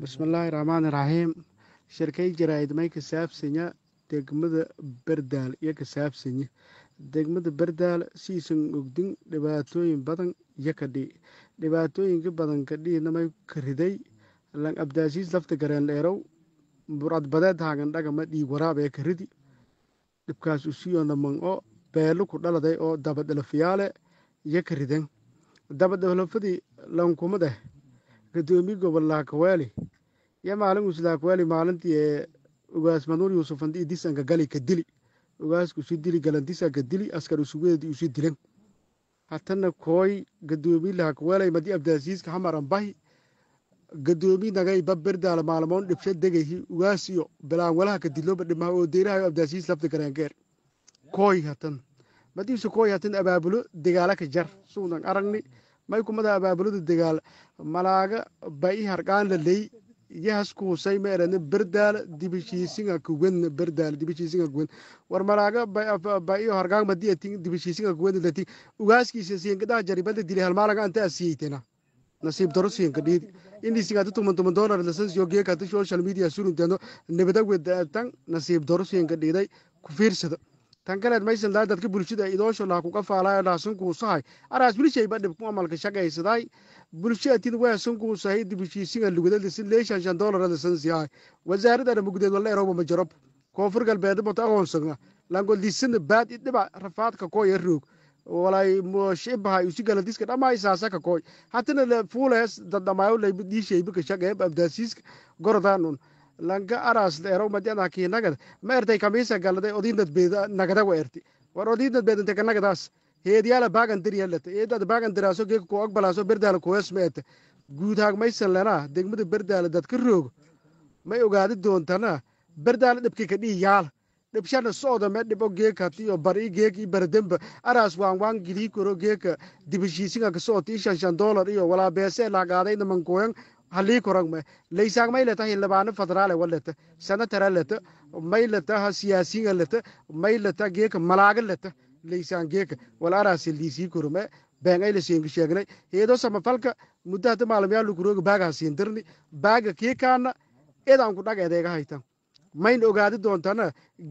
bismillaahi raxmaani raxiim sharkay jaraa'id may kasaabsanya degmada bardaal iyo kasaabsanye degmada bardaal siisan ogdin dhibaatooyin badan iyo kadhi dhibaatooyinka badan kadhiinamay may ka riday lan abdaasiis lafta gareen dheerow buradbadeed badeed haagan dhagama dhiig waraabee ka ridi dhibkaas usii onaman o beelo ku dhaladay oo dabadhalafiyaale iyo ka ridan dabadhalafadii lankumadeh gadoomiye gobol laakawaali iyo maalinkusi laakawaali maalintii ee ugaas manuur yuusuf handii disanka gali ka dili ugaasku isu dili galandisa ka dili askar usugeedi isu dilan haddana kooy gadoomiye laakawaali madi abdaasiiska hamaran bahi nagay babberdaala maalmoon dhibsha degayhi ugaasiyo bilaanwalaha ka didlooba dhimaha oo deyrahayo abdaasiis lafta garaangeer kooy hatan madiise kooy hatan abaabulo dagaala ka jar suunan aragni maykumada abaabulada dagaal malaaga baihargaanlaley yahas kuhusay meerana berdaala dibishiisinga kuwen berdaala dibishiisinga kuwen war malaaga baiyo hargaang madiya ugaaskiisa siyankadaha jaribada dilay halmaalaga anta asiyeytena nasiib daro siyankadhiid indhisingaati tuman tuman doolar lasansiyo geekaati social media surunteeno nabadaweda eh, nasiib daro siyankadhiiday ku fiirsado tan kaleed maysan daay dadka bulshada idoosho laha kuga faalaay dhahasan kuusahay araas bilishayba dhibku amalka shaqaysaday bulshaatid waasan kuusahay dibishiisinga lugudasin leeshan shan wasaaradana mugdeed wala erooba majarob koonfur galbeedmata ahoonsagna langoldisana baad idhiba rafaadka kooya roog walay shibaha isu galadiska dhammaa saasaka kooy hatana fuulees dadhamaayo shaqeeb abdaasiiska gorodanun langa aras ero madyanaki nagad ma ertay kamisa galada odindad beda nagadawa erti war odindad bedante kanagadas heedyala bagan diriyalata eedad bagan diraaso geek ku ogbalaso berdaala kuwees ma guudhaag maysan lana degmada berdaala dadka roog may ogaadi doontana berdaala dhibka ka yaal dhibshana soodame dhibo geekatiyo bari geek i barademba aras waanwaan gilii koro geeka dibashiisinga kasooti ishanshan doolar iyo walaa beesee halii koragme laysaag maylata hildhibaano federaale walata sanatara lata maylata ha siyaasiga lata maylata geeka malaaga lata laysaan geeka walaraasel diisii korome beenayla seenga sheegnay heedo samafalka mudahata maalmayaa lukurooga baagaha siindarni baaga kiikaana edaanku dhag edeega haytan mayn ogaadi doontaan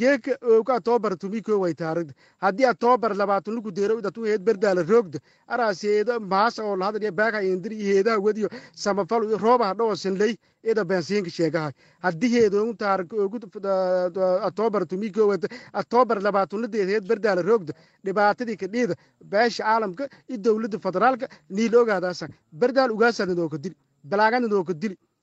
geeka eh, ooga toobar tumiko waytaaragd haddii a toobar labaatanluku deerowdat u heed berdaala roogda araaseeda maasa oo lahadlaya baaka indir iyo heedaha wediyo samafal roobaha dhoosanley eda bensiinka sheegaha haddii heedoon taarag ogu atoobar tumiko atoobar labaatanladeed heed berdaala roogda dhibaatadii ka dhiida beesha caalamka iyo dowladda federaalka niila ogaadaasa berdaal ugaasanidookadili balaaganadookadili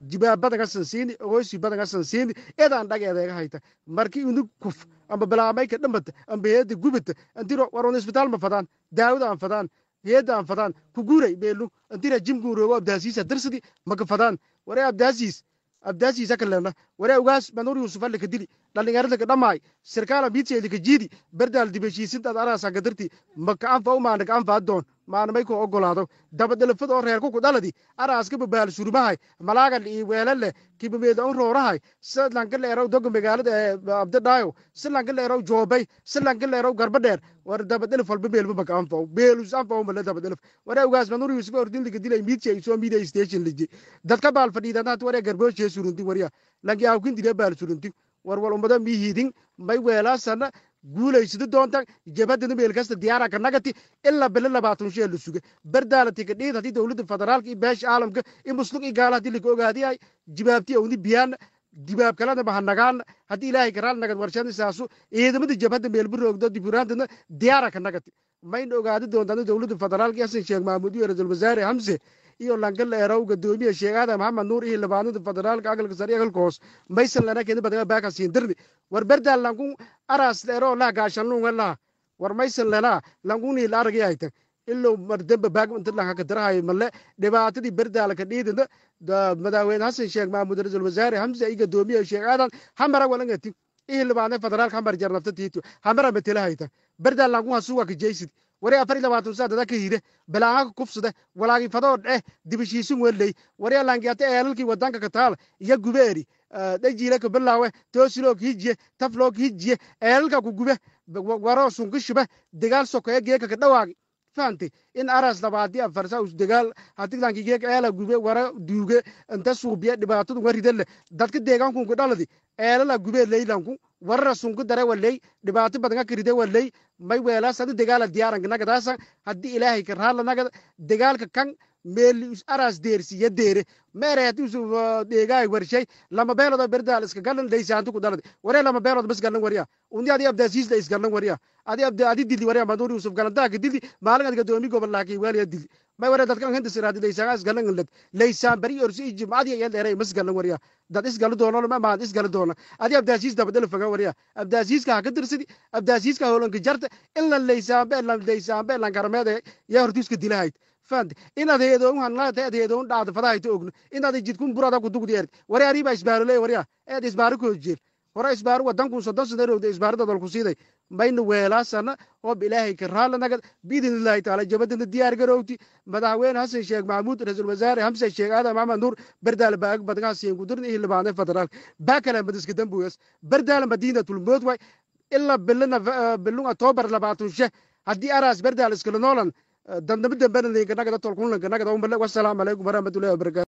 jibaabadan ka sansiini ogeysibadan ka sansiini edaan dhageedeega hayta marki indu kuf amba balaamayka dhambata amba heeda gubata antiro warwan isbitaalma fadaan daawada aan fadaan heeda aan fadaan kuguuray beelu antira jimguuroogo abdaasiisa dirsidi maka fadaan waree abdaasiis abdaasiisa kalena waree ugaas manur yuusufa laka dili dhalinyaradaka dhamaay sirkaala miidseelika jiidi berdaal dibeshiisintaad araasaan ka darti maka anfa umaanaka anfaa doon maalmayku ogolaado dabadhelafadoo reerku ku dhaladi araaska babaal surmahay malaagan iyo weelale kibameeda roorahay silanka doga magaalada ee abdadhaayo silanka joobay silanka garbadheer war dabadhelaf walba meelbabak anfaw meelus anfaw ware ugaas manurius ba ordinliga dilay miidsi ay soo miiday station liji dadka baal fadhiidana hati waree garbooshiye surunti warya lanki aawkin baal surunti war wal ummada miihidin may weelaasana guulaysidi doonta jabhadani meelkasta diyaara kanagati ilaa bele labaatan shee la suga bardaalati kadhigid haddii dowladda federaalka iyo beesha caalamka i muslug i gaala haddii laka ogaadi jibaabti awni biyaana dibaab kalanaba hanagaana haddii ilaahay karaal nagad warshanisaasu ciidamada jabhadda meelburoogdo diburaantana diyaara kanagati mayna ogaadi doontaan dowladda federaalka iyo sheekh mahmuud iyo ra-iisul wasaare hamse iyo langala erow gudoomiya sheekh aadan maxamed nuur iyo labaanada federaalka aqalka sare aqalka hoos maysan lana keeni badan baa war berdaa aras dheeroo laa gaashanuunga laa war maysan lalaa la aragii aytan dhibaatadii berdaalaka dhiidinta madaaweyne xasan sheekh maamuud ra-iisul wasaare hamza iga doomiya sheekh aadan hamara walangati ihi federaalka hamar jarnabta hamara matalahayta berdaa languha suwaka wari afar iyo labaatan saa dadaka hide balaanaka kubsade walaagi dheh dibashiisin weley wari langiata eelalkii wadanka kataal iyo gubeeri dhajilaka balaawe tosilog hijiye taflog hijiye eelka kugube waro sunkishuba degaal sokoya geekaka dhawaagi fahamtay in aras labaadi afarsa degaal hadiglanki geek eela gube wara duuge inta suubiya dhibaatadu waridale dadka deegaankunku dhaladi eelala gube leylanku warara sunku dare waley dhibaato badanga karide waley may weelaas hadi degaala diyaaranka nagadaasa ilaahay ka raadla nagada degaalka meel aras deersiya deere meereet yusuf uh, deegaay warshay lama beelooda berdaal iska galan daysaantu ku dalad waree lama beelood bas galan wariya undi adi abdaasiisla is galan wariya adi abda adi dili wariya maduur yusuf galantaaka dili maalin adga doomi gobol laaki waaliya dili may waree dadka hanta siraadi daysaaga is galan lad laysaan bari orsi iji maadi yeel dheeray mas galan wariya dad is galu doono ma maad is galu doono adi abdaasiis daba dal faga wariya abdaasiiska ha ka dirsidi abdaasiiska hoolanka jarta in lan laysaan bee lan laysaan bee lan karmeede yaa hortiiska dilahayd fand inaad heedoonhanlaata aad heedoon dhaada fadahayta ogno inaad jidkun burada ku dugdi isbaaro leey warya eed isbaaro ku hore isbaaro wadankun soddon sano isbaarada dolku siiday mayna weelaasana hoob ilaahay ka raalla nagad biidin illaahi taala jabadana diyaar garowti madaxweyne xasan sheekh maxamuud ra-iisul wasaare hamse sheekh aadam axmed nuur berdaala baag badngaasiyen ihi libaane federaal baakala madiska dambuyas berdaala madiinatul mood waay bilina bilunga toobar labaatan sheh haddii araas berdaala iskala noolan dambe dambena ninka nagada tolkunlanka nagada umbale wasalaam alaykum warahmatullahi wabarakatu